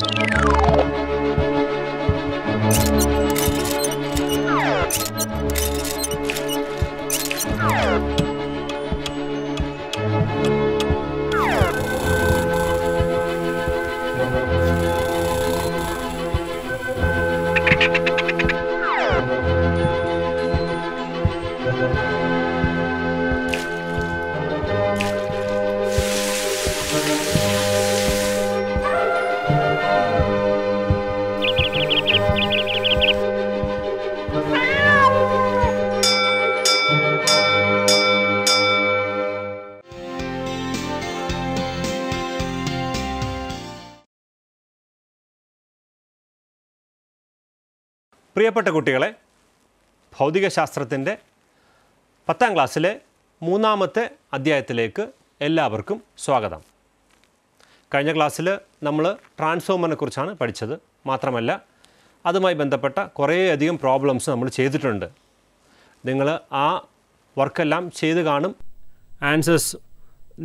Thank you. പ്രിയപ്പെട്ട കുട്ടികളെ ഭൗതികശാസ്ത്രത്തിൻ്റെ പത്താം ക്ലാസ്സിലെ മൂന്നാമത്തെ അധ്യായത്തിലേക്ക് എല്ലാവർക്കും സ്വാഗതം കഴിഞ്ഞ ക്ലാസ്സിൽ നമ്മൾ ട്രാൻസ്ഫോമറിനെക്കുറിച്ചാണ് പഠിച്ചത് മാത്രമല്ല അതുമായി ബന്ധപ്പെട്ട കുറേയധികം പ്രോബ്ലംസ് നമ്മൾ ചെയ്തിട്ടുണ്ട് നിങ്ങൾ ആ വർക്കെല്ലാം ചെയ്ത് കാണും ആൻസേഴ്സ്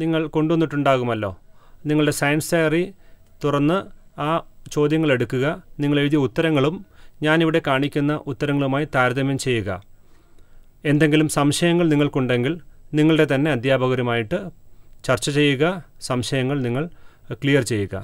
നിങ്ങൾ കൊണ്ടുവന്നിട്ടുണ്ടാകുമല്ലോ നിങ്ങളുടെ സയൻസ് ഡയറി തുറന്ന് ആ ചോദ്യങ്ങൾ എടുക്കുക നിങ്ങൾ എഴുതിയ ഉത്തരങ്ങളും ഞാനിവിടെ കാണിക്കുന്ന ഉത്തരങ്ങളുമായി താരതമ്യം ചെയ്യുക എന്തെങ്കിലും സംശയങ്ങൾ നിങ്ങൾക്കുണ്ടെങ്കിൽ നിങ്ങളുടെ തന്നെ അധ്യാപകരുമായിട്ട് ചർച്ച ചെയ്യുക സംശയങ്ങൾ നിങ്ങൾ ക്ലിയർ ചെയ്യുക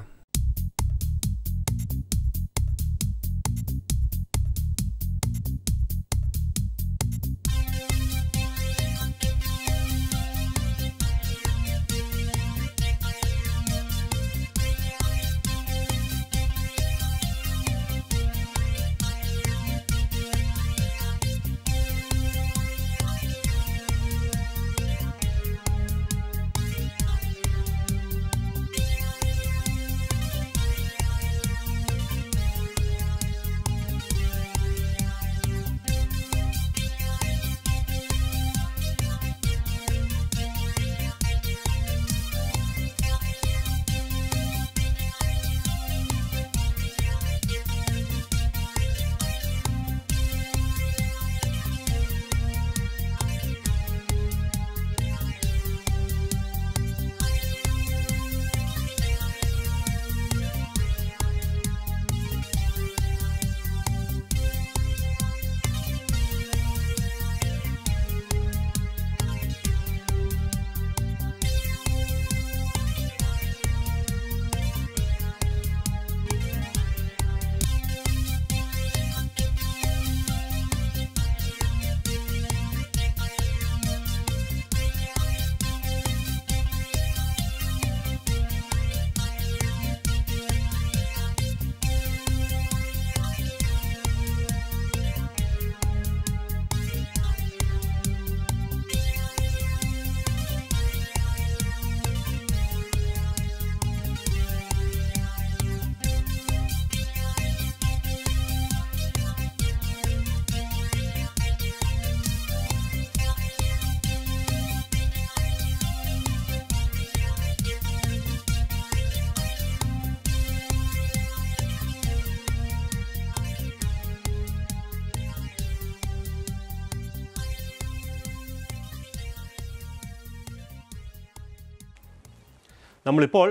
നമ്മളിപ്പോൾ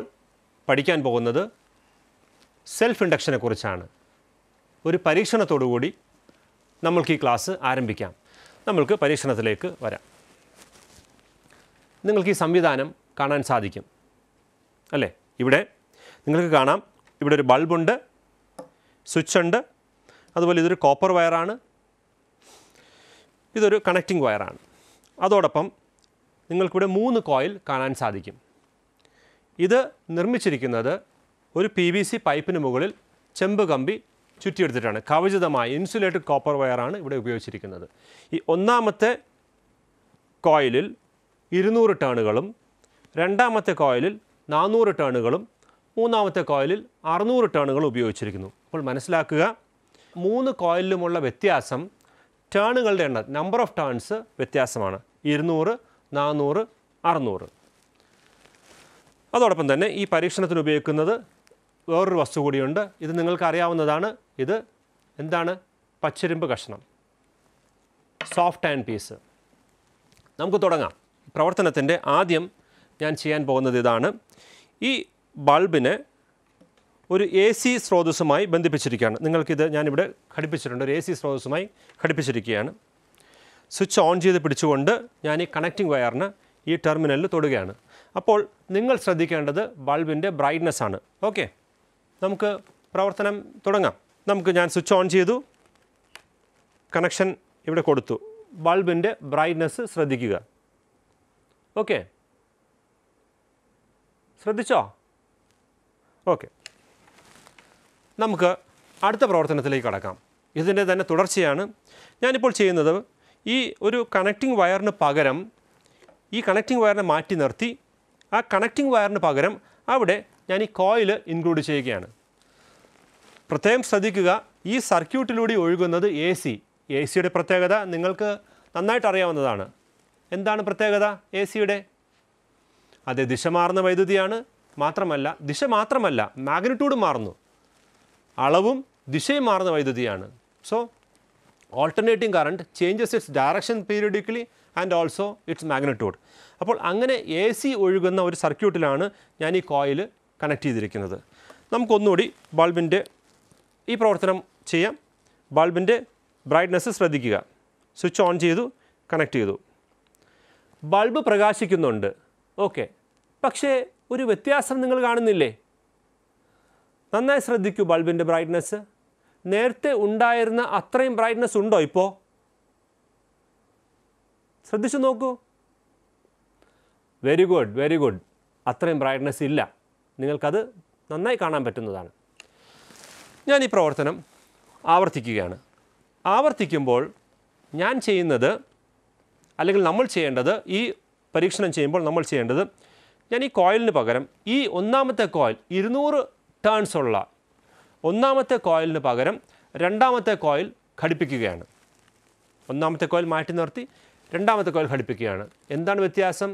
പഠിക്കാൻ പോകുന്നത് സെൽഫ് ഇൻഡക്ഷനെ കുറിച്ചാണ് ഒരു പരീക്ഷണത്തോടുകൂടി നമ്മൾക്ക് ഈ ക്ലാസ് ആരംഭിക്കാം നമ്മൾക്ക് പരീക്ഷണത്തിലേക്ക് വരാം നിങ്ങൾക്ക് ഈ സംവിധാനം കാണാൻ സാധിക്കും അല്ലേ ഇവിടെ നിങ്ങൾക്ക് കാണാം ഇവിടെ ഒരു ബൾബുണ്ട് സ്വിച്ച് ഉണ്ട് അതുപോലെ ഇതൊരു കോപ്പർ വയറാണ് ഇതൊരു കണക്റ്റിംഗ് വയറാണ് അതോടൊപ്പം നിങ്ങൾക്കിവിടെ മൂന്ന് കോയിൽ കാണാൻ സാധിക്കും ഇത് നിർമ്മിച്ചിരിക്കുന്നത് ഒരു പി വി സി പൈപ്പിന് മുകളിൽ ചെമ്പ് കമ്പി ചുറ്റിയെടുത്തിട്ടാണ് കവചിതമായ ഇൻസുലേറ്റഡ് കോപ്പർ വയറാണ് ഇവിടെ ഉപയോഗിച്ചിരിക്കുന്നത് ഈ ഒന്നാമത്തെ കോയിലിൽ ഇരുന്നൂറ് ടേണുകളും രണ്ടാമത്തെ കോയിലിൽ നാനൂറ് ടേണുകളും മൂന്നാമത്തെ കോയിലിൽ അറുന്നൂറ് ടേണുകളും ഉപയോഗിച്ചിരിക്കുന്നു അപ്പോൾ മനസ്സിലാക്കുക മൂന്ന് കോയിലിലുമുള്ള വ്യത്യാസം ടേണുകളുടെ എണ്ണം നമ്പർ ഓഫ് ടേൺസ് വ്യത്യാസമാണ് ഇരുന്നൂറ് നാനൂറ് അറുന്നൂറ് അതോടൊപ്പം തന്നെ ഈ പരീക്ഷണത്തിന് ഉപയോഗിക്കുന്നത് വേറൊരു വസ്തു കൂടിയുണ്ട് ഇത് നിങ്ങൾക്ക് അറിയാവുന്നതാണ് ഇത് എന്താണ് പച്ചരിമ്പ് കഷ്ണം സോഫ്റ്റ് ആൻഡ് പീസ് നമുക്ക് തുടങ്ങാം പ്രവർത്തനത്തിൻ്റെ ആദ്യം ഞാൻ ചെയ്യാൻ പോകുന്നത് ഇതാണ് ഈ ബൾബിനെ ഒരു എ സി സ്രോതസ്സുമായി ബന്ധിപ്പിച്ചിരിക്കുകയാണ് നിങ്ങൾക്കിത് ഞാനിവിടെ ഘടിപ്പിച്ചിട്ടുണ്ട് ഒരു എ സി സ്രോതസ്സുമായി ഘടിപ്പിച്ചിരിക്കുകയാണ് സ്വിച്ച് ഓൺ ചെയ്ത് പിടിച്ചുകൊണ്ട് ഞാൻ ഈ കണക്റ്റിംഗ് വയറിന് ഈ ടെർമിനലിൽ തൊടുകയാണ് അപ്പോൾ നിങ്ങൾ ശ്രദ്ധിക്കേണ്ടത് ബൾബിൻ്റെ ബ്രൈറ്റ്നെസ് ആണ് ഓക്കെ നമുക്ക് പ്രവർത്തനം തുടങ്ങാം നമുക്ക് ഞാൻ സ്വിച്ച് ഓൺ ചെയ്തു കണക്ഷൻ ഇവിടെ കൊടുത്തു ബൾബിൻ്റെ ബ്രൈറ്റ്നെസ് ശ്രദ്ധിക്കുക ഓക്കെ ശ്രദ്ധിച്ചോ ഓക്കെ നമുക്ക് അടുത്ത പ്രവർത്തനത്തിലേക്ക് കടക്കാം ഇതിൻ്റെ തന്നെ തുടർച്ചയാണ് ഞാനിപ്പോൾ ചെയ്യുന്നത് ഈ ഒരു കണക്റ്റിംഗ് വയറിന് പകരം ഈ കണക്റ്റിംഗ് വയറിനെ മാറ്റി നിർത്തി ആ കണക്റ്റിംഗ് വയറിന് പകരം അവിടെ ഞാൻ ഈ കോയിൽ ഇൻക്ലൂഡ് ചെയ്യുകയാണ് പ്രത്യേകം ശ്രദ്ധിക്കുക ഈ സർക്യൂട്ടിലൂടെ ഒഴുകുന്നത് എ സി എ സിയുടെ പ്രത്യേകത നിങ്ങൾക്ക് നന്നായിട്ട് അറിയാവുന്നതാണ് എന്താണ് പ്രത്യേകത എ സിയുടെ അതെ ദിശ മാറുന്ന വൈദ്യുതിയാണ് മാത്രമല്ല ദിശ മാത്രമല്ല മാഗ്നിറ്റ്യൂഡ് മാറുന്നു അളവും ദിശയും മാറുന്ന വൈദ്യുതിയാണ് so alternating current changes its direction periodically and also its magnitude അപ്പോൾ അങ്ങനെ എ സി ഒഴുകുന്ന ഒരു സർക്യൂട്ടിലാണ് ഞാൻ ഈ കോയിൽ കണക്ട് ചെയ്തിരിക്കുന്നത് നമുക്കൊന്നുകൂടി ബൾബിൻ്റെ ഈ പ്രവർത്തനം ചെയ്യാം ബൾബിൻ്റെ ബ്രൈറ്റ്നെസ് ശ്രദ്ധിക്കുക സ്വിച്ച് ഓൺ ചെയ്തു കണക്ട് ചെയ്തു ബൾബ് പ്രകാശിക്കുന്നുണ്ട് ഓക്കെ പക്ഷേ ഒരു വ്യത്യാസം നിങ്ങൾ കാണുന്നില്ലേ നന്നായി ശ്രദ്ധിക്കൂ ബൾബിൻ്റെ ബ്രൈറ്റ്നെസ് നേരത്തെ ഉണ്ടായിരുന്ന അത്രയും ബ്രൈറ്റ്നസ് ഉണ്ടോ ഇപ്പോൾ ശ്രദ്ധിച്ചു നോക്കൂ വെരി ഗുഡ് വെരി ഗുഡ് അത്രയും ബ്രൈറ്റ്നസ് ഇല്ല നിങ്ങൾക്കത് നന്നായി കാണാൻ പറ്റുന്നതാണ് ഞാൻ ഈ പ്രവർത്തനം ആവർത്തിക്കുകയാണ് ആവർത്തിക്കുമ്പോൾ ഞാൻ ചെയ്യുന്നത് അല്ലെങ്കിൽ നമ്മൾ ചെയ്യേണ്ടത് ഈ പരീക്ഷണം ചെയ്യുമ്പോൾ നമ്മൾ ചെയ്യേണ്ടത് ഞാൻ ഈ കോയിലിന് പകരം ഈ ഒന്നാമത്തെ കോയിൽ ഇരുന്നൂറ് ടേൺസ് ഉള്ള ഒന്നാമത്തെ കോയിലിന് പകരം രണ്ടാമത്തെ കോയിൽ ഘടിപ്പിക്കുകയാണ് ഒന്നാമത്തെ കോയിൽ മാറ്റി നിർത്തി രണ്ടാമത്തെ കോയിൽ ഘടിപ്പിക്കുകയാണ് എന്താണ് വ്യത്യാസം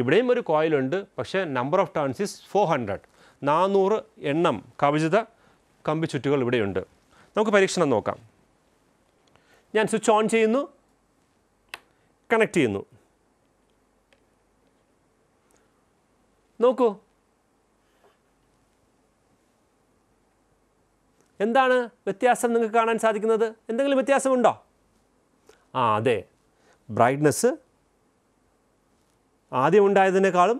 ഇവിടെയും ഒരു കോയിലുണ്ട് പക്ഷേ number of turns is four hundred നാനൂറ് എണ്ണം കവിചിത കമ്പി ചുറ്റുകൾ ഇവിടെയുണ്ട് നമുക്ക് പരീക്ഷണം നോക്കാം ഞാൻ സ്വിച്ച് ഓൺ ചെയ്യുന്നു കണക്ട് ചെയ്യുന്നു നോക്കൂ എന്താണ് വ്യത്യാസം നിങ്ങൾക്ക് കാണാൻ സാധിക്കുന്നത് എന്തെങ്കിലും വ്യത്യാസമുണ്ടോ ആ അതെ ബ്രൈറ്റ്നസ് ആദ്യം ഉണ്ടായതിനേക്കാളും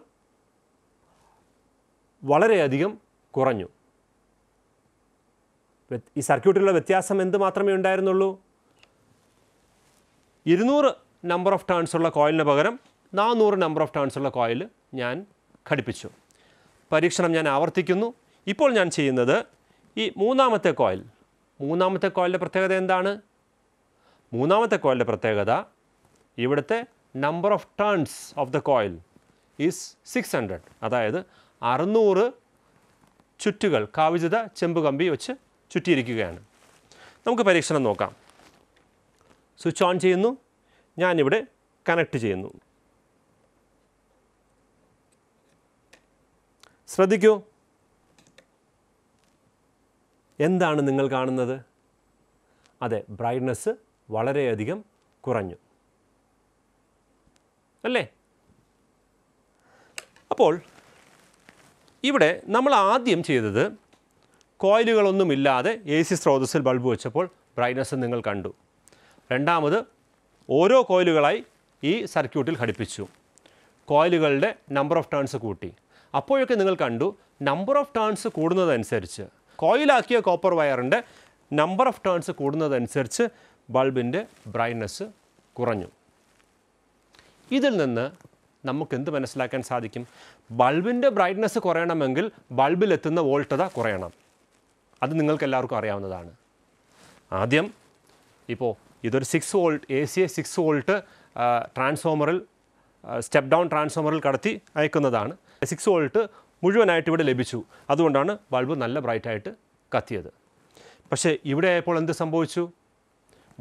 വളരെയധികം കുറഞ്ഞു ഈ സർക്യൂട്ടിലുള്ള വ്യത്യാസം എന്ത് മാത്രമേ ഉണ്ടായിരുന്നുള്ളൂ ഇരുന്നൂറ് നമ്പർ ഓഫ് ടേൺസ് ഉള്ള കോയിലിന് പകരം നാനൂറ് നമ്പർ ഓഫ് ടേൺസ് ഉള്ള കോയിൽ ഞാൻ ഘടിപ്പിച്ചു പരീക്ഷണം ഞാൻ ആവർത്തിക്കുന്നു ഇപ്പോൾ ഞാൻ ചെയ്യുന്നത് ഈ മൂന്നാമത്തെ കോയിൽ മൂന്നാമത്തെ കോയിലിൻ്റെ പ്രത്യേകത എന്താണ് മൂന്നാമത്തെ കോയിലിൻ്റെ പ്രത്യേകത ഇവിടുത്തെ number of turns of the coil is six hundred അതായത് അറുന്നൂറ് ചുറ്റുകൾ കാവിചിത ചെമ്പ് കമ്പി വെച്ച് ചുറ്റിയിരിക്കുകയാണ് നമുക്ക് പരീക്ഷണം നോക്കാം സ്വിച്ച് ഓൺ ചെയ്യുന്നു ഞാനിവിടെ കണക്ട് ചെയ്യുന്നു ശ്രദ്ധിക്കൂ എന്താണ് നിങ്ങൾ കാണുന്നത് അതെ ബ്രൈറ്റ്നസ് വളരെയധികം കുറഞ്ഞു അല്ലേ അപ്പോൾ ഇവിടെ നമ്മൾ ആദ്യം ചെയ്തത് കോയിലുകളൊന്നുമില്ലാതെ എ സി സ്രോതസ്സിൽ ബൾബ് വെച്ചപ്പോൾ ബ്രൈറ്റ്നസ് നിങ്ങൾ കണ്ടു രണ്ടാമത് ഓരോ കോയിലുകളായി ഈ സർക്യൂട്ടിൽ ഘടിപ്പിച്ചു കോയിലുകളുടെ നമ്പർ ഓഫ് ടേൺസ് കൂട്ടി അപ്പോഴൊക്കെ നിങ്ങൾ കണ്ടു നമ്പർ ഓഫ് ടേൺസ് കൂടുന്നതനുസരിച്ച് കോയിലാക്കിയ കോപ്പർ വയറിൻ്റെ നമ്പർ ഓഫ് ടേൺസ് കൂടുന്നതനുസരിച്ച് ബൾബിൻ്റെ ബ്രൈറ്റ്നസ് കുറഞ്ഞു ഇതിൽ നിന്ന് നമുക്ക് എന്ത് മനസ്സിലാക്കാൻ സാധിക്കും ബൾബിൻ്റെ ബ്രൈറ്റ്നസ് കുറയണമെങ്കിൽ ബൾബിലെത്തുന്ന വോൾട്ടത കുറയണം അത് നിങ്ങൾക്ക് എല്ലാവർക്കും അറിയാവുന്നതാണ് ആദ്യം ഇപ്പോൾ ഇതൊരു six volt A C A six volt ട്രാൻസ്ഫോമറിൽ സ്റ്റെപ്പ് ഡൗൺ ട്രാൻസ്ഫോമറിൽ കടത്തി അയക്കുന്നതാണ് സിക്സ് വോൾട്ട് മുഴുവനായിട്ട് ഇവിടെ ലഭിച്ചു അതുകൊണ്ടാണ് ബൾബ് നല്ല ബ്രൈറ്റായിട്ട് കത്തിയത് പക്ഷേ ഇവിടെ ആയപ്പോൾ എന്ത് സംഭവിച്ചു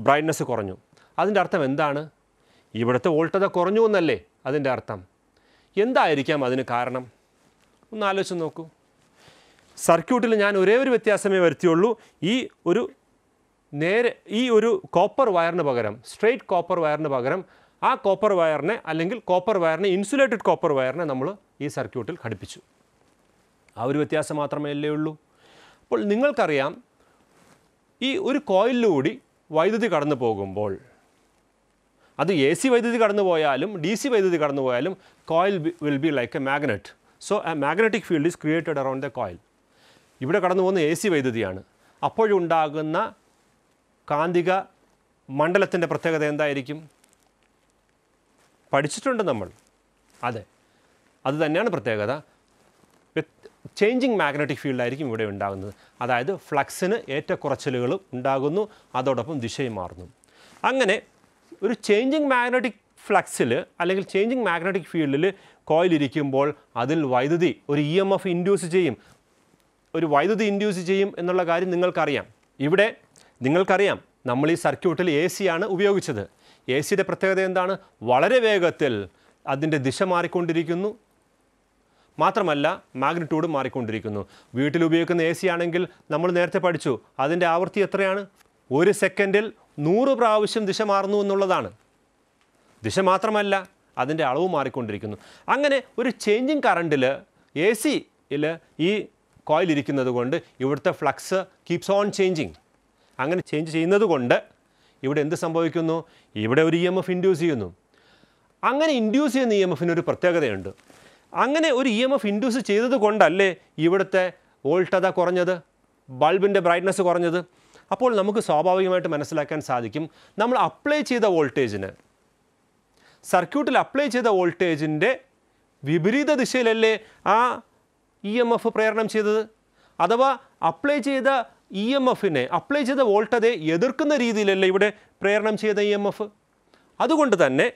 ബ്രൈറ്റ്നസ് കുറഞ്ഞു അതിൻ്റെ അർത്ഥം എന്താണ് ഇവിടുത്തെ വോൾട്ടത കുറഞ്ഞു എന്നല്ലേ അതിൻ്റെ അർത്ഥം എന്തായിരിക്കാം അതിന് കാരണം ഒന്ന് ആലോചിച്ച് നോക്കൂ സർക്യൂട്ടിൽ ഞാൻ ഒരേ ഒരു വ്യത്യാസമേ വരുത്തിയുള്ളൂ ഈ ഒരു നേരെ ഈ ഒരു കോപ്പർ വയറിന് പകരം സ്ട്രെയിറ്റ് കോപ്പർ വയറിന് പകരം ആ കോപ്പർ വയറിനെ അല്ലെങ്കിൽ കോപ്പർ വയറിനെ ഇൻസുലേറ്റഡ് കോപ്പർ വയറിനെ നമ്മൾ ഈ സർക്യൂട്ടിൽ ഘടിപ്പിച്ചു ആ ഒരു വ്യത്യാസം അല്ലേ ഉള്ളൂ അപ്പോൾ നിങ്ങൾക്കറിയാം ഈ ഒരു കോയിലിലൂടി വൈദ്യുതി കടന്നു പോകുമ്പോൾ അത് എ സി വൈദ്യുതി കടന്നു പോയാലും ഡി സി വൈദ്യുതി കടന്നു പോയാലും coil will be like a magnet so a magnetic field is created around the coil ഇവിടെ കടന്നു പോകുന്ന എ സി വൈദ്യുതിയാണ് അപ്പോഴുണ്ടാകുന്ന കാന്തിക മണ്ഡലത്തിൻ്റെ പ്രത്യേകത എന്തായിരിക്കും പഠിച്ചിട്ടുണ്ട് നമ്മൾ അതെ അത് തന്നെയാണ് പ്രത്യേകത ചേഞ്ചിങ് മാഗ്നറ്റിക് ഫീൽഡായിരിക്കും ഇവിടെ ഉണ്ടാകുന്നത് അതായത് ഫ്ലക്സിന് ഏറ്റക്കുറച്ചിലുകളും ഉണ്ടാകുന്നു അതോടൊപ്പം ദിശയും മാറുന്നു അങ്ങനെ ഒരു ചേഞ്ചിങ് മാഗ്നറ്റിക് ഫ്ലക്സിൽ അല്ലെങ്കിൽ ചേഞ്ചിങ് മാഗ്നറ്റിക് ഫീൽഡിൽ കോയിൽ അതിൽ വൈദ്യുതി ഒരു ഇ എം എഫ് ഇൻഡ്യൂസ് ചെയ്യും ഒരു വൈദ്യുതി ഇൻഡ്യൂസ് ചെയ്യും എന്നുള്ള കാര്യം നിങ്ങൾക്കറിയാം ഇവിടെ നിങ്ങൾക്കറിയാം നമ്മൾ ഈ സർക്യൂട്ടിൽ എ സിയാണ് ആണ് ഉപയോഗിച്ചത് എ സിയുടെ പ്രത്യേകത എന്താണ് വളരെ വേഗത്തിൽ അതിൻ്റെ ദിശ മാറിക്കൊണ്ടിരിക്കുന്നു മാത്രമല്ല മാഗ്നിറ്റ്യൂഡ് മാറിക്കൊണ്ടിരിക്കുന്നു വീട്ടിൽ ഉപയോഗിക്കുന്ന എ ആണെങ്കിൽ നമ്മൾ നേരത്തെ പഠിച്ചു അതിൻ്റെ ആവൃത്തി എത്രയാണ് ഒരു സെക്കൻഡിൽ നൂറ് പ്രാവശ്യം ദിശ മാറുന്നു എന്നുള്ളതാണ് ദിശ മാത്രമല്ല അതിൻ്റെ അളവ് മാറിക്കൊണ്ടിരിക്കുന്നു അങ്ങനെ ഒരു ചേഞ്ചിങ് കറണ്ടിൽ എ സിയിൽ ഈ ഇരിക്കുന്നത് കൊണ്ട് ഇവിടുത്തെ ഫ്ലക്സ് കീപ്സ് ഓൺ ചേഞ്ചിങ് അങ്ങനെ ചേഞ്ച് ചെയ്യുന്നത് കൊണ്ട് ഇവിടെ എന്ത് സംഭവിക്കുന്നു ഇവിടെ ഒരു ഇ എം എഫ് ഇൻഡ്യൂസ് ചെയ്യുന്നു അങ്ങനെ ഇൻഡ്യൂസ് ചെയ്യുന്ന ഇ e എം എഫിന് ഒരു പ്രത്യേകതയുണ്ട് അങ്ങനെ ഒരു ഇ എം എഫ് ഇൻഡ്യൂസ് ചെയ്തത് കൊണ്ടല്ലേ ഇവിടുത്തെ വോൾട്ടത കുറഞ്ഞത് ബൾബിൻ്റെ ബ്രൈറ്റ്നസ് കുറഞ്ഞത് അപ്പോൾ നമുക്ക് സ്വാഭാവികമായിട്ട് മനസ്സിലാക്കാൻ സാധിക്കും നമ്മൾ അപ്ലൈ ചെയ്ത വോൾട്ടേജിന് സർക്യൂട്ടിൽ അപ്ലൈ ചെയ്ത വോൾട്ടേജിൻ്റെ വിപരീത ദിശയിലല്ലേ ആ ഇ എം എഫ് പ്രേരണം ചെയ്തത് അഥവാ അപ്ലൈ ചെയ്ത ഇ എം എഫിനെ അപ്ലൈ ചെയ്ത വോൾട്ടതെ എതിർക്കുന്ന രീതിയിലല്ലേ ഇവിടെ പ്രേരണം ചെയ്ത ഇ എം എഫ് അതുകൊണ്ട് തന്നെ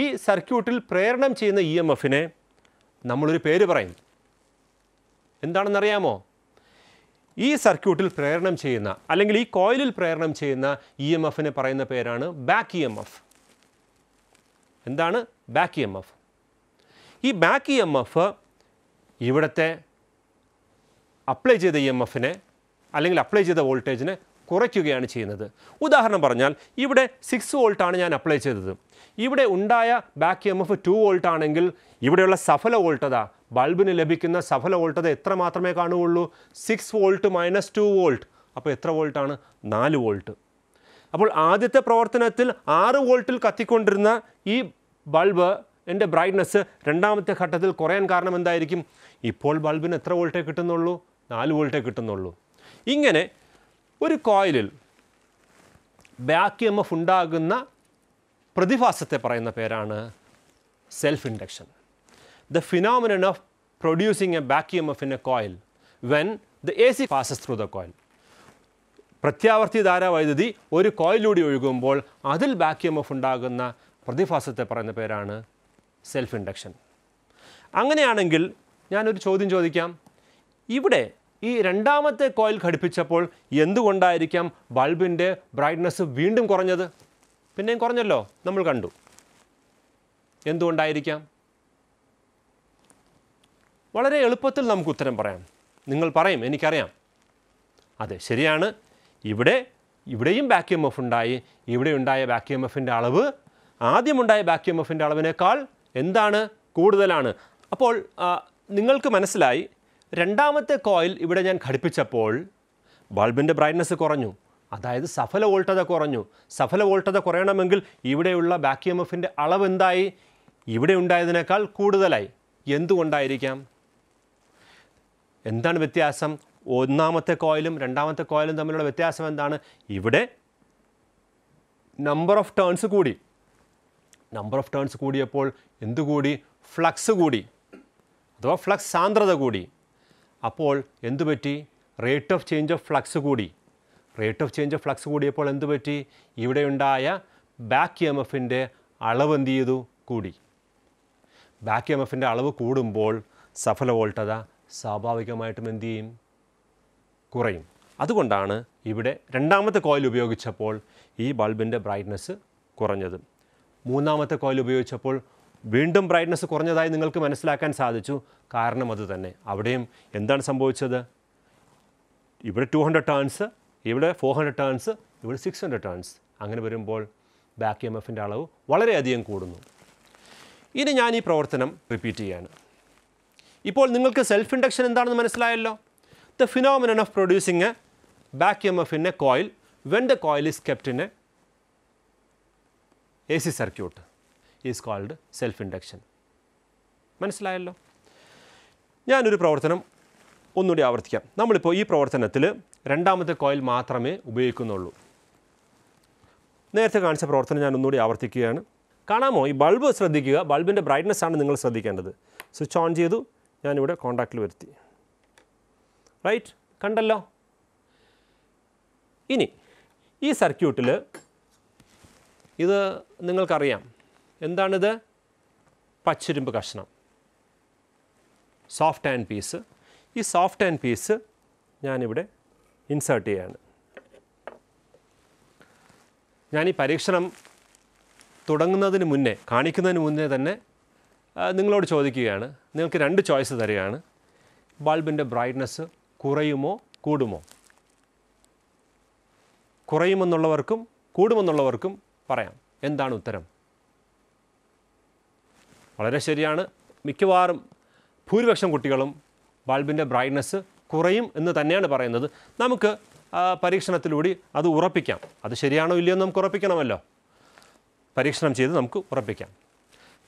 ഈ സർക്യൂട്ടിൽ പ്രേരണം ചെയ്യുന്ന ഇ e എം എഫിനെ നമ്മളൊരു പേര് പറയും എന്താണെന്നറിയാമോ ഈ സർക്യൂട്ടിൽ പ്രേരണം ചെയ്യുന്ന അല്ലെങ്കിൽ ഈ കോയിലിൽ പ്രേരണം ചെയ്യുന്ന ഇ എം എഫിന് പറയുന്ന പേരാണ് ബാക്ക് ഇ എം എഫ് എന്താണ് ബാക്ക് ഇ എം എഫ് ഈ back E e M F ഇവിടുത്തെ അപ്ലൈ ചെയ്ത ഇ e എം എഫിനെ അല്ലെങ്കിൽ അപ്ലൈ ചെയ്ത വോൾട്ടേജിനെ കുറയ്ക്കുകയാണ് ചെയ്യുന്നത് ഉദാഹരണം പറഞ്ഞാൽ ഇവിടെ സിക്സ് വോൾട്ടാണ് ഞാൻ അപ്ലൈ ചെയ്തത് ഇവിടെ ഉണ്ടായ back M F two volt ആണെങ്കിൽ ഇവിടെയുള്ള സഫല വോൾട്ടത ബൾബിന് ലഭിക്കുന്ന സഫല വോൾട്ടത എത്ര മാത്രമേ കാണുകയുള്ളൂ six volt minus two volt അപ്പോൾ എത്ര വോൾട്ടാണ് നാല് വോൾട്ട് അപ്പോൾ ആദ്യത്തെ പ്രവർത്തനത്തിൽ ആറ് വോൾട്ടിൽ കത്തിക്കൊണ്ടിരുന്ന ഈ ബൾബ് എൻ്റെ ബ്രൈറ്റ്നസ് രണ്ടാമത്തെ ഘട്ടത്തിൽ കുറയാൻ കാരണം എന്തായിരിക്കും ഇപ്പോൾ ബൾബിന് എത്ര വോൾട്ടേ കിട്ടുന്നുള്ളൂ നാല് വോൾട്ടേ കിട്ടുന്നുള്ളൂ ഇങ്ങനെ ഒരു കോയിലിൽ ബാക്ക് എം എഫ് ഉണ്ടാകുന്ന പ്രതിഭാസത്തെ പറയുന്ന പേരാണ് self induction the phenomenon of producing a back EMF in a coil when the AC passes through the coil. പ്രത്യാവർത്തി ധാരാവൈദ്യുതി ഒരു കോയിലൂടെ ഒഴുകുമ്പോൾ അതിൽ ബാക്ക് എം എഫ് ഉണ്ടാകുന്ന പ്രതിഭാസത്തെ പറയുന്ന പേരാണ് സെൽഫ് ഇൻഡക്ഷൻ അങ്ങനെയാണെങ്കിൽ ഞാനൊരു ചോദ്യം ചോദിക്കാം ഇവിടെ ഈ രണ്ടാമത്തെ കോയിൽ ഘടിപ്പിച്ചപ്പോൾ എന്തുകൊണ്ടായിരിക്കാം ബൾബിൻ്റെ ബ്രൈറ്റ്നസ് വീണ്ടും കുറഞ്ഞത് പിന്നെയും കുറഞ്ഞല്ലോ നമ്മൾ കണ്ടു എന്തുകൊണ്ടായിരിക്കാം വളരെ എളുപ്പത്തിൽ നമുക്ക് ഉത്തരം പറയാം നിങ്ങൾ പറയും എനിക്കറിയാം അതെ ശരിയാണ് ഇവിടെ ഇവിടെയും ബാക്ക് എം എഫ് ഉണ്ടായി ഇവിടെ ഉണ്ടായ ബാക്ക് എം എഫിൻ്റെ അളവ് ആദ്യമുണ്ടായ ബാക്ക് എം എഫിൻ്റെ അളവിനേക്കാൾ എന്താണ് കൂടുതലാണ് അപ്പോൾ നിങ്ങൾക്ക് മനസ്സിലായി രണ്ടാമത്തെ കോയിൽ ഇവിടെ ഞാൻ ഘടിപ്പിച്ചപ്പോൾ ബൾബിൻ്റെ ബ്രൈറ്റ്നസ് കുറഞ്ഞു അതായത് സഫല വോൾട്ടത കുറഞ്ഞു സഫല വോൾട്ടത കുറയണമെങ്കിൽ ഇവിടെയുള്ള ബാക്ക് എം എഫിൻ്റെ അളവ് എന്തായി ഇവിടെ ഉണ്ടായതിനേക്കാൾ കൂടുതലായി എന്തുകൊണ്ടായിരിക്കാം എന്താണ് വ്യത്യാസം ഒന്നാമത്തെ കോയിലും രണ്ടാമത്തെ കോയിലും തമ്മിലുള്ള വ്യത്യാസം എന്താണ് ഇവിടെ നമ്പർ ഓഫ് ടേൺസ് കൂടി നമ്പർ ഓഫ് ടേൺസ് കൂടിയപ്പോൾ എന്തുകൂടി ഫ്ലക്സ് കൂടി അഥവാ ഫ്ലക്സ് സാന്ദ്രത കൂടി അപ്പോൾ എന്തു പറ്റി rate of change of flux കൂടി rate of change of flux കൂടിയപ്പോൾ എന്തു പറ്റി ഇവിടെയുണ്ടായ ബാക്ക് എം എഫിൻ്റെ അളവ് എന്ത് ചെയ്തു കൂടി ബാക്ക് എം എഫിൻ്റെ അളവ് കൂടുമ്പോൾ സഫല വോൾട്ടത സ്വാഭാവികമായിട്ടും എന്തു ചെയ്യും കുറയും അതുകൊണ്ടാണ് ഇവിടെ രണ്ടാമത്തെ കോയിൽ ഉപയോഗിച്ചപ്പോൾ ഈ ബൾബിൻ്റെ ബ്രൈറ്റ്നസ് കുറഞ്ഞത് മൂന്നാമത്തെ കോയിൽ ഉപയോഗിച്ചപ്പോൾ വീണ്ടും ബ്രൈറ്റ്നസ് കുറഞ്ഞതായി നിങ്ങൾക്ക് മനസ്സിലാക്കാൻ സാധിച്ചു കാരണം അത് തന്നെ അവിടെയും എന്താണ് സംഭവിച്ചത് ഇവിടെ ടു ഹൺഡ്രഡ് ടേൺസ് ഇവിടെ ഫോർ ഹൺഡ്രഡ് ടേൺസ് ഇവിടെ സിക്സ് ഹൺഡ്രഡ് ടേൺസ് അങ്ങനെ വരുമ്പോൾ ബാക്ക് എം എഫിൻ്റെ അളവ് വളരെയധികം കൂടുന്നു ഇനി ഞാൻ ഈ പ്രവർത്തനം റിപ്പീറ്റ് ചെയ്യാണ് ഇപ്പോൾ നിങ്ങൾക്ക് സെൽഫ് ഇൻഡക്ഷൻ എന്താണെന്ന് മനസ്സിലായല്ലോ the phenomenon of producing a back M emf in a coil when the coil is kept in a A C circuit is called self induction മനസ്സിലായല്ലോ ഞാനൊരു പ്രവർത്തനം ഒന്നുകൂടി ആവർത്തിക്കാം നമ്മളിപ്പോൾ ഈ പ്രവർത്തനത്തിൽ രണ്ടാമത്തെ കോയിൽ മാത്രമേ ഉപയോഗിക്കുന്നുള്ളൂ നേരത്തെ കാണിച്ച പ്രവർത്തനം ഞാൻ ഒന്നുകൂടി ആവർത്തിക്കുകയാണ് കാണാമോ ഈ ബൾബ് ശ്രദ്ധിക്കുക ബൾബിൻ്റെ ബ്രൈറ്റ്നസ് ആണ് നിങ്ങൾ ശ്രദ്ധിക്കേണ്ടത് സ്വിച്ച് ഓൺ ചെയ്തു ഞാനിവിടെ കോണ്ടാക്റ്റിൽ വരുത്തി റൈറ്റ് കണ്ടല്ലോ ഇനി ഈ സർക്യൂട്ടിൽ ഇത് നിങ്ങൾക്കറിയാം എന്താണിത് പച്ചിരുമ്പ് കഷ്ണം സോഫ്റ്റ് ആൻഡ് പീസ് ഈ സോഫ്റ്റ് ആൻഡ് പീസ് ഞാനിവിടെ ഇൻസേർട്ട് ചെയ്യാണ് ഞാൻ ഈ പരീക്ഷണം തുടങ്ങുന്നതിന് മുന്നേ കാണിക്കുന്നതിന് മുന്നേ തന്നെ നിങ്ങളോട് ചോദിക്കുകയാണ് നിങ്ങൾക്ക് രണ്ട് ചോയ്സ് തരികയാണ് ബൾബിൻ്റെ ബ്രൈറ്റ്നസ് കുറയുമോ കൂടുമോ കുറയുമെന്നുള്ളവർക്കും കൂടുമെന്നുള്ളവർക്കും പറയാം എന്താണ് ഉത്തരം വളരെ ശരിയാണ് മിക്കവാറും ഭൂരിപക്ഷം കുട്ടികളും ബൾബിൻ്റെ ബ്രൈറ്റ്നസ് കുറയും എന്ന് തന്നെയാണ് പറയുന്നത് നമുക്ക് പരീക്ഷണത്തിലൂടെ അത് ഉറപ്പിക്കാം അത് ശരിയാണോ ഇല്ലയോ എന്ന് നമുക്ക് ഉറപ്പിക്കണമല്ലോ പരീക്ഷണം ചെയ്ത് നമുക്ക് ഉറപ്പിക്കാം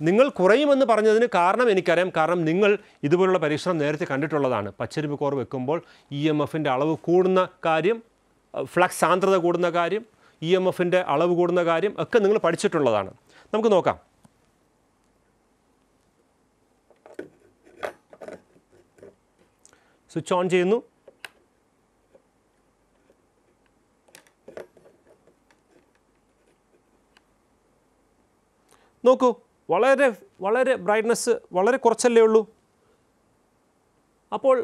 നിങ്ങൾ കുറയുമെന്ന് പറഞ്ഞതിന് കാരണം എനിക്കറിയാം കാരണം നിങ്ങൾ ഇതുപോലുള്ള പരീക്ഷണം നേരത്തെ കണ്ടിട്ടുള്ളതാണ് പച്ചരിപ്പ് കോർ വെക്കുമ്പോൾ ഇ എം എഫിൻ്റെ അളവ് കൂടുന്ന കാര്യം ഫ്ലക്സ് സാന്ദ്രത കൂടുന്ന കാര്യം ഇ എം എഫിൻ്റെ അളവ് കൂടുന്ന കാര്യം ഒക്കെ നിങ്ങൾ പഠിച്ചിട്ടുള്ളതാണ് നമുക്ക് നോക്കാം സ്വിച്ച് ഓൺ ചെയ്യുന്നു നോക്കൂ വളരെ വളരെ ബ്രൈറ്റ്നസ് വളരെ കുറച്ചല്ലേ ഉള്ളൂ അപ്പോൾ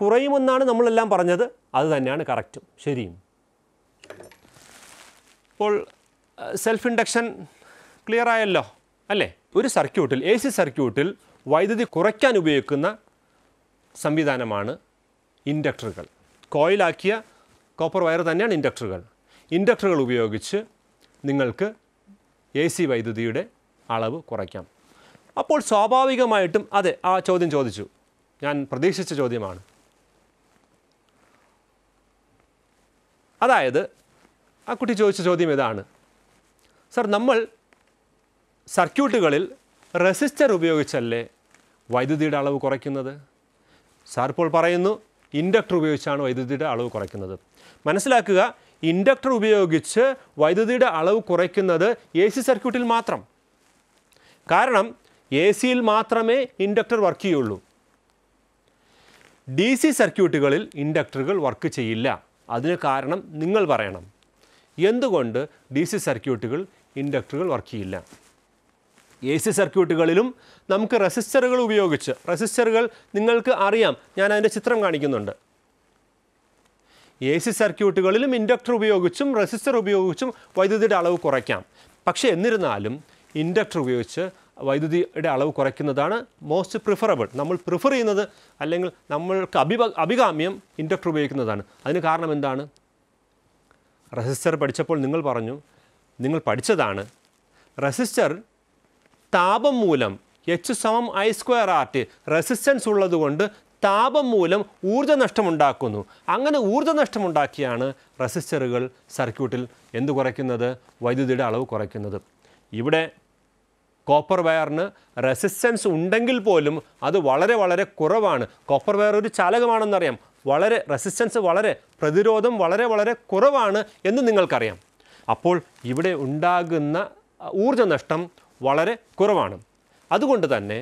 കുറയുമെന്നാണ് നമ്മളെല്ലാം പറഞ്ഞത് അത് തന്നെയാണ് കറക്റ്റും ശരിയും അപ്പോൾ സെൽഫ് ഇൻഡക്ഷൻ ക്ലിയർ ആയല്ലോ അല്ലേ ഒരു സർക്യൂട്ടിൽ എ സി സർക്യൂട്ടിൽ വൈദ്യുതി കുറയ്ക്കാൻ ഉപയോഗിക്കുന്ന സംവിധാനമാണ് ഇൻഡക്ടറുകൾ കോയിലാക്കിയ കോപ്പർ വയർ തന്നെയാണ് ഇൻഡക്ടറുകൾ ഇൻഡക്ടറുകൾ ഉപയോഗിച്ച് നിങ്ങൾക്ക് എ സി വൈദ്യുതിയുടെ അളവ് കുറയ്ക്കാം അപ്പോൾ സ്വാഭാവികമായിട്ടും അതെ ആ ചോദ്യം ചോദിച്ചു ഞാൻ പ്രതീക്ഷിച്ച ചോദ്യമാണ് അതായത് ആ കുട്ടി ചോദിച്ച ചോദ്യം ഇതാണ് സർ നമ്മൾ സർക്യൂട്ടുകളിൽ റെസിസ്റ്റർ ഉപയോഗിച്ചല്ലേ വൈദ്യുതിയുടെ അളവ് കുറയ്ക്കുന്നത് സാർ ഇപ്പോൾ പറയുന്നു ഇൻഡക്ടർ ഉപയോഗിച്ചാണ് വൈദ്യുതിയുടെ അളവ് കുറയ്ക്കുന്നത് മനസ്സിലാക്കുക ഇൻഡക്ടർ ഉപയോഗിച്ച് വൈദ്യുതിയുടെ അളവ് കുറയ്ക്കുന്നത് എ സി സർക്യൂട്ടിൽ മാത്രം കാരണം എ സിയിൽ മാത്രമേ ഇൻഡക്ടർ വർക്ക് ചെയ്യുള്ളൂ ഡി സി സർക്യൂട്ടുകളിൽ ഇൻഡക്ടറുകൾ വർക്ക് ചെയ്യില്ല അതിന് കാരണം നിങ്ങൾ പറയണം എന്തുകൊണ്ട് ഡി സി സർക്യൂട്ടുകൾ ഇൻഡക്ടറുകൾ വർക്ക് ചെയ്യില്ല എ സി സർക്യൂട്ടുകളിലും നമുക്ക് റെസിസ്റ്ററുകൾ ഉപയോഗിച്ച് റെസിസ്റ്ററുകൾ നിങ്ങൾക്ക് അറിയാം ഞാൻ അതിൻ്റെ ചിത്രം കാണിക്കുന്നുണ്ട് എ സി സർക്യൂട്ടുകളിലും ഇൻഡക്ടർ ഉപയോഗിച്ചും റെസിസ്റ്റർ ഉപയോഗിച്ചും വൈദ്യുതിയുടെ അളവ് കുറയ്ക്കാം പക്ഷേ എന്നിരുന്നാലും ഇൻഡക്ടർ ഉപയോഗിച്ച് വൈദ്യുതിയുടെ അളവ് കുറയ്ക്കുന്നതാണ് മോസ്റ്റ് പ്രിഫറബിൾ നമ്മൾ പ്രിഫർ ചെയ്യുന്നത് അല്ലെങ്കിൽ നമ്മൾക്ക് അഭിപ അഭികാമ്യം ഇൻഡക്ടർ ഉപയോഗിക്കുന്നതാണ് അതിന് കാരണം എന്താണ് റെസിസ്റ്റർ പഠിച്ചപ്പോൾ നിങ്ങൾ പറഞ്ഞു നിങ്ങൾ പഠിച്ചതാണ് റെസിസ്റ്റർ താപം മൂലം എച്ച് സമം ഐ സ്ക്വയർ ആർ റെസിസ്റ്റൻസ് ഉള്ളതുകൊണ്ട് താപം മൂലം നഷ്ടമുണ്ടാക്കുന്നു അങ്ങനെ നഷ്ടമുണ്ടാക്കിയാണ് റെസിസ്റ്ററുകൾ സർക്യൂട്ടിൽ എന്ത് കുറയ്ക്കുന്നത് വൈദ്യുതിയുടെ അളവ് കുറയ്ക്കുന്നത് ഇവിടെ കോപ്പർ വയറിന് റെസിസ്റ്റൻസ് ഉണ്ടെങ്കിൽ പോലും അത് വളരെ വളരെ കുറവാണ് കോപ്പർ വയർ ഒരു ചാലകമാണെന്നറിയാം വളരെ റെസിസ്റ്റൻസ് വളരെ പ്രതിരോധം വളരെ വളരെ കുറവാണ് എന്ന് നിങ്ങൾക്കറിയാം അപ്പോൾ ഇവിടെ ഉണ്ടാകുന്ന ഊർജ്ജനഷ്ടം വളരെ കുറവാണ് അതുകൊണ്ട് തന്നെ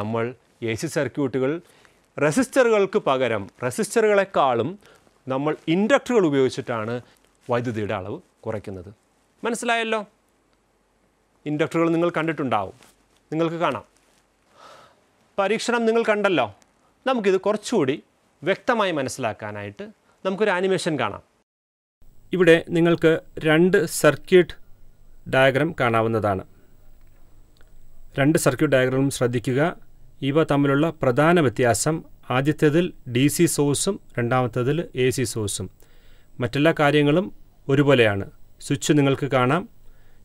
നമ്മൾ എ സി സർക്യൂട്ടുകൾ റെസിസ്റ്ററുകൾക്ക് പകരം റെസിസ്റ്ററുകളെക്കാളും നമ്മൾ ഇൻഡക്ടറുകൾ ഉപയോഗിച്ചിട്ടാണ് വൈദ്യുതിയുടെ അളവ് കുറയ്ക്കുന്നത് മനസ്സിലായല്ലോ ഇൻഡക്ടറുകൾ നിങ്ങൾ കണ്ടിട്ടുണ്ടാവും നിങ്ങൾക്ക് കാണാം പരീക്ഷണം നിങ്ങൾ കണ്ടല്ലോ നമുക്കിത് കുറച്ചുകൂടി വ്യക്തമായി മനസ്സിലാക്കാനായിട്ട് നമുക്കൊരു ആനിമേഷൻ കാണാം ഇവിടെ നിങ്ങൾക്ക് രണ്ട് സർക്യൂട്ട് ഡയഗ്രാം കാണാവുന്നതാണ് രണ്ട് സർക്യൂട്ട് ഡയഗ്രാമും ശ്രദ്ധിക്കുക ഇവ തമ്മിലുള്ള പ്രധാന വ്യത്യാസം ആദ്യത്തേതിൽ ഡി സി സോഴ്സും രണ്ടാമത്തേതിൽ എ സി സോഴ്സും മറ്റെല്ലാ കാര്യങ്ങളും ഒരുപോലെയാണ് സ്വിച്ച് നിങ്ങൾക്ക് കാണാം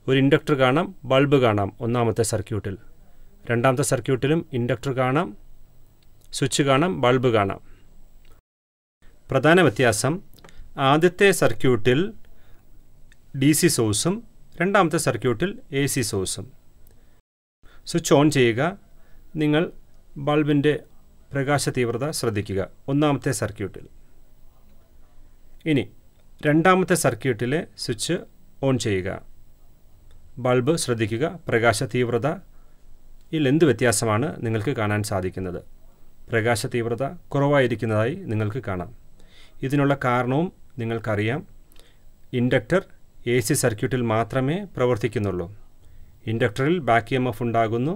ഒരു ഇൻഡക്ടർ കാണാം ബൾബ് കാണാം ഒന്നാമത്തെ സർക്യൂട്ടിൽ രണ്ടാമത്തെ സർക്യൂട്ടിലും ഇൻഡക്ടർ കാണാം സ്വിച്ച് കാണാം ബൾബ് കാണാം പ്രധാന വ്യത്യാസം ആദ്യത്തെ സർക്യൂട്ടിൽ ഡി സി സോഴ്സും രണ്ടാമത്തെ സർക്യൂട്ടിൽ എ സി സോഴ്സും സ്വിച്ച് ഓൺ ചെയ്യുക നിങ്ങൾ ബൾബിൻ്റെ പ്രകാശ തീവ്രത ശ്രദ്ധിക്കുക ഒന്നാമത്തെ സർക്യൂട്ടിൽ ഇനി രണ്ടാമത്തെ സർക്യൂട്ടിലെ സ്വിച്ച് ഓൺ ചെയ്യുക ബൾബ് ശ്രദ്ധിക്കുക പ്രകാശ തീവ്രത ഇതിൽ എന്ത് വ്യത്യാസമാണ് നിങ്ങൾക്ക് കാണാൻ സാധിക്കുന്നത് പ്രകാശ തീവ്രത കുറവായിരിക്കുന്നതായി നിങ്ങൾക്ക് കാണാം ഇതിനുള്ള കാരണവും നിങ്ങൾക്കറിയാം ഇൻഡക്ടർ എ സി സർക്യൂട്ടിൽ മാത്രമേ പ്രവർത്തിക്കുന്നുള്ളൂ ഇൻഡക്ടറിൽ ബാക്ക് എം എഫ് ഉണ്ടാകുന്നു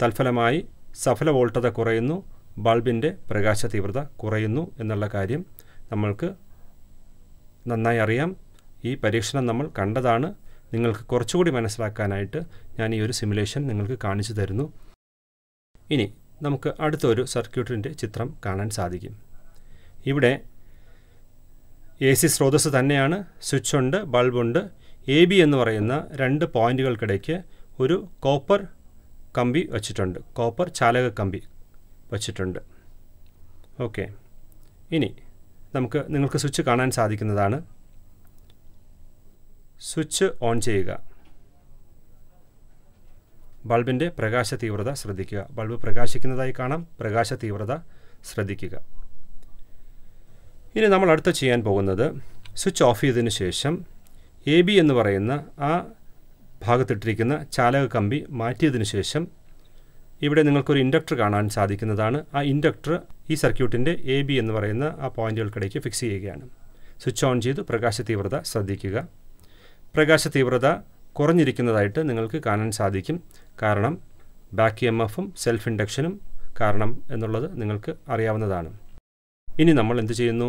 തൽഫലമായി സഫല വോൾട്ടത കുറയുന്നു ബൾബിൻ്റെ പ്രകാശ തീവ്രത കുറയുന്നു എന്നുള്ള കാര്യം നമ്മൾക്ക് നന്നായി അറിയാം ഈ പരീക്ഷണം നമ്മൾ കണ്ടതാണ് നിങ്ങൾക്ക് കുറച്ചുകൂടി മനസ്സിലാക്കാനായിട്ട് ഞാൻ ഈ ഒരു സിമുലേഷൻ നിങ്ങൾക്ക് കാണിച്ചു തരുന്നു ഇനി നമുക്ക് അടുത്തൊരു സർക്യൂട്ടിൻ്റെ ചിത്രം കാണാൻ സാധിക്കും ഇവിടെ എ സി സ്രോതസ് തന്നെയാണ് സ്വിച്ച് ഉണ്ട് ബൾബുണ്ട് എ ബി എന്ന് പറയുന്ന രണ്ട് പോയിൻറ്റുകൾക്കിടയ്ക്ക് ഒരു കോപ്പർ കമ്പി വച്ചിട്ടുണ്ട് കോപ്പർ ചാലക കമ്പി വച്ചിട്ടുണ്ട് ഓക്കെ ഇനി നമുക്ക് നിങ്ങൾക്ക് സ്വിച്ച് കാണാൻ സാധിക്കുന്നതാണ് സ്വിച്ച് ഓൺ ചെയ്യുക ബൾബിൻ്റെ പ്രകാശ തീവ്രത ശ്രദ്ധിക്കുക ബൾബ് പ്രകാശിക്കുന്നതായി കാണാം പ്രകാശ തീവ്രത ശ്രദ്ധിക്കുക ഇനി നമ്മൾ അടുത്ത ചെയ്യാൻ പോകുന്നത് സ്വിച്ച് ഓഫ് ചെയ്തതിന് ശേഷം എ ബി എന്ന് പറയുന്ന ആ ഭാഗത്തിട്ടിരിക്കുന്ന ചാലക കമ്പി മാറ്റിയതിന് ശേഷം ഇവിടെ നിങ്ങൾക്കൊരു ഇൻഡക്ടർ കാണാൻ സാധിക്കുന്നതാണ് ആ ഇൻഡക്ടർ ഈ സർക്യൂട്ടിൻ്റെ എ ബി എന്ന് പറയുന്ന ആ പോയിൻറ്റുകൾക്കിടയ്ക്ക് ഫിക്സ് ചെയ്യുകയാണ് സ്വിച്ച് ഓൺ ചെയ്ത് പ്രകാശ തീവ്രത ശ്രദ്ധിക്കുക പ്രകാശ തീവ്രത കുറഞ്ഞിരിക്കുന്നതായിട്ട് നിങ്ങൾക്ക് കാണാൻ സാധിക്കും കാരണം ബാക്ക് എം എഫും സെൽഫ് ഇൻഡക്ഷനും കാരണം എന്നുള്ളത് നിങ്ങൾക്ക് അറിയാവുന്നതാണ് ഇനി നമ്മൾ എന്ത് ചെയ്യുന്നു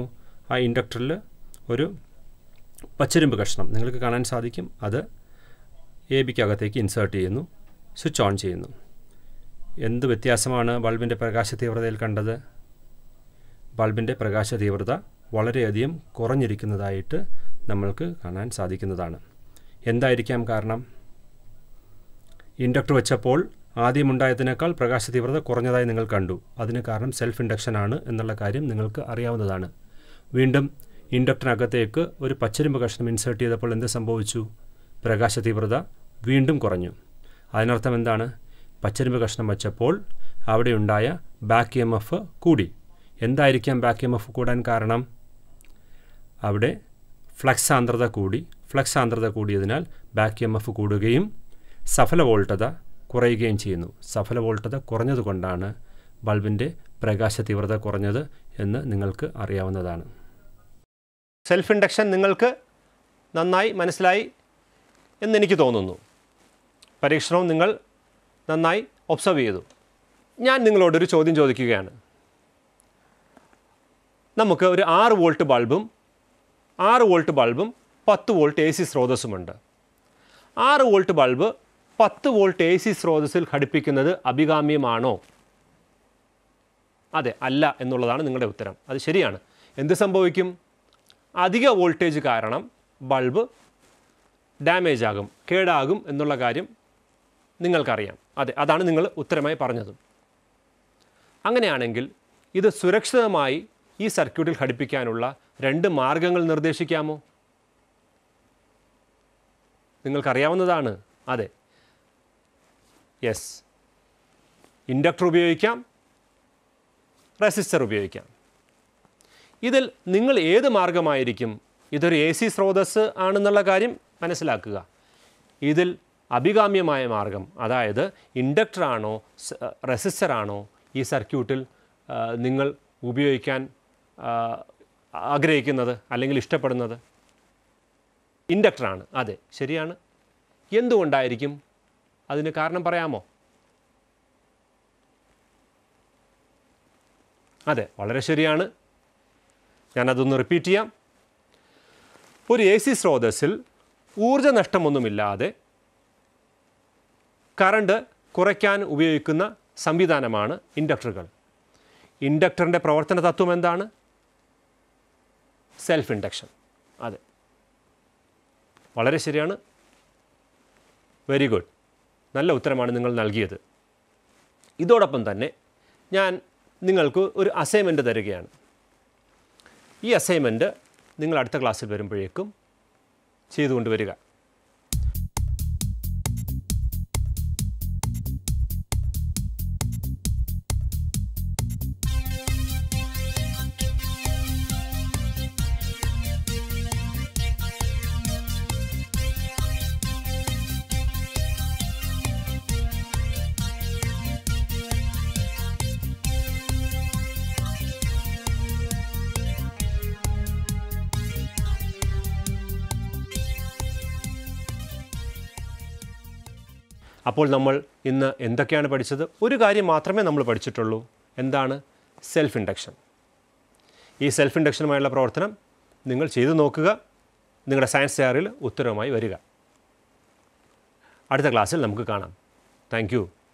ആ ഇൻഡക്ടറിൽ ഒരു പച്ചരുമ്പ് കഷ്ണം നിങ്ങൾക്ക് കാണാൻ സാധിക്കും അത് എ ബിക്കകത്തേക്ക് ഇൻസേർട്ട് ചെയ്യുന്നു സ്വിച്ച് ഓൺ ചെയ്യുന്നു എന്ത് വ്യത്യാസമാണ് ബൾബിൻ്റെ പ്രകാശ തീവ്രതയിൽ കണ്ടത് ബൾബിൻ്റെ പ്രകാശ തീവ്രത വളരെയധികം കുറഞ്ഞിരിക്കുന്നതായിട്ട് നമ്മൾക്ക് കാണാൻ സാധിക്കുന്നതാണ് എന്തായിരിക്കാം കാരണം ഇൻഡക്ടർ വെച്ചപ്പോൾ ആദ്യമുണ്ടായതിനേക്കാൾ പ്രകാശ തീവ്രത കുറഞ്ഞതായി നിങ്ങൾ കണ്ടു അതിന് കാരണം സെൽഫ് ഇൻഡക്ഷൻ ആണ് എന്നുള്ള കാര്യം നിങ്ങൾക്ക് അറിയാവുന്നതാണ് വീണ്ടും ഇൻഡക്ടറിനകത്തേക്ക് ഒരു പച്ചരുമ്പ് കഷ്ണം ഇൻസേർട്ട് ചെയ്തപ്പോൾ എന്ത് സംഭവിച്ചു പ്രകാശ തീവ്രത വീണ്ടും കുറഞ്ഞു അതിനർത്ഥം എന്താണ് പച്ചരുമ്പ് കഷ്ണം വച്ചപ്പോൾ അവിടെയുണ്ടായ ബാക്ക് എം എഫ് കൂടി എന്തായിരിക്കാം ബാക്ക് എം എഫ് കൂടാൻ കാരണം അവിടെ ഫ്ലക്സ് സാന്ദ്രത കൂടി ഫ്ലക്സ് സാന്ദ്രത കൂടിയതിനാൽ ബാക്ക് എം എഫ് കൂടുകയും സഫല വോൾട്ടത കുറയുകയും ചെയ്യുന്നു സഫല വോൾട്ടത കുറഞ്ഞതുകൊണ്ടാണ് ബൾബിൻ്റെ പ്രകാശ തീവ്രത കുറഞ്ഞത് എന്ന് നിങ്ങൾക്ക് അറിയാവുന്നതാണ് സെൽഫ് ഇൻഡക്ഷൻ നിങ്ങൾക്ക് നന്നായി മനസ്സിലായി എന്നെനിക്ക് തോന്നുന്നു പരീക്ഷണവും നിങ്ങൾ നന്നായി ഒബ്സർവ് ചെയ്തു ഞാൻ നിങ്ങളോടൊരു ചോദ്യം ചോദിക്കുകയാണ് നമുക്ക് ഒരു ആറ് വോൾട്ട് ബൾബും ആറ് വോൾട്ട് ബൾബും പത്ത് വോൾട്ട് എ സി സ്രോതസ്സുമുണ്ട് ആറ് വോൾട്ട് ബൾബ് പത്ത് വോൾട്ട് എ സി സ്രോതസ്സിൽ ഘടിപ്പിക്കുന്നത് അഭികാമ്യമാണോ അതെ അല്ല എന്നുള്ളതാണ് നിങ്ങളുടെ ഉത്തരം അത് ശരിയാണ് എന്ത് സംഭവിക്കും അധിക വോൾട്ടേജ് കാരണം ബൾബ് ഡാമേജ് ആകും കേടാകും എന്നുള്ള കാര്യം നിങ്ങൾക്കറിയാം അതെ അതാണ് നിങ്ങൾ ഉത്തരമായി പറഞ്ഞത് അങ്ങനെയാണെങ്കിൽ ഇത് സുരക്ഷിതമായി ഈ സർക്യൂട്ടിൽ ഘടിപ്പിക്കാനുള്ള രണ്ട് മാർഗങ്ങൾ നിർദ്ദേശിക്കാമോ നിങ്ങൾക്കറിയാവുന്നതാണ് അതെ യെസ് ഇൻഡക്ടർ ഉപയോഗിക്കാം റെസിസ്റ്റർ ഉപയോഗിക്കാം ഇതിൽ നിങ്ങൾ ഏത് മാർഗമായിരിക്കും ഇതൊരു എ സി സ്രോതസ് ആണെന്നുള്ള കാര്യം മനസ്സിലാക്കുക ഇതിൽ അഭികാമ്യമായ മാർഗം അതായത് ഇൻഡക്ടറാണോ റെസിസ്റ്ററാണോ ഈ സർക്യൂട്ടിൽ നിങ്ങൾ ഉപയോഗിക്കാൻ ആഗ്രഹിക്കുന്നത് അല്ലെങ്കിൽ ഇഷ്ടപ്പെടുന്നത് ഇൻഡക്ടറാണ് അതെ ശരിയാണ് എന്തുകൊണ്ടായിരിക്കും അതിന് കാരണം പറയാമോ അതെ വളരെ ശരിയാണ് ഞാനതൊന്ന് റിപ്പീറ്റ് ചെയ്യാം ഒരു എ സി സ്രോതസ്സിൽ ഊർജ്ജനഷ്ടമൊന്നുമില്ലാതെ കറണ്ട് കുറയ്ക്കാൻ ഉപയോഗിക്കുന്ന സംവിധാനമാണ് ഇൻഡക്ടറുകൾ ഇൻഡക്ടറിൻ്റെ പ്രവർത്തന തത്വം എന്താണ് സെൽഫ് ഇൻഡക്ഷൻ അതെ വളരെ ശരിയാണ് വെരി ഗുഡ് നല്ല ഉത്തരമാണ് നിങ്ങൾ നൽകിയത് ഇതോടൊപ്പം തന്നെ ഞാൻ നിങ്ങൾക്ക് ഒരു അസൈൻമെൻറ്റ് തരികയാണ് ഈ അസൈൻമെൻറ്റ് നിങ്ങൾ അടുത്ത ക്ലാസ്സിൽ വരുമ്പോഴേക്കും ചെയ്തുകൊണ്ട് വരിക അപ്പോൾ നമ്മൾ ഇന്ന് എന്തൊക്കെയാണ് പഠിച്ചത് ഒരു കാര്യം മാത്രമേ നമ്മൾ പഠിച്ചിട്ടുള്ളൂ എന്താണ് സെൽഫ് ഇൻഡക്ഷൻ ഈ സെൽഫ് ഇൻഡക്ഷനുമായുള്ള പ്രവർത്തനം നിങ്ങൾ ചെയ്തു നോക്കുക നിങ്ങളുടെ സയൻസ് ചാറിൽ ഉത്തരവുമായി വരിക അടുത്ത ക്ലാസ്സിൽ നമുക്ക് കാണാം താങ്ക്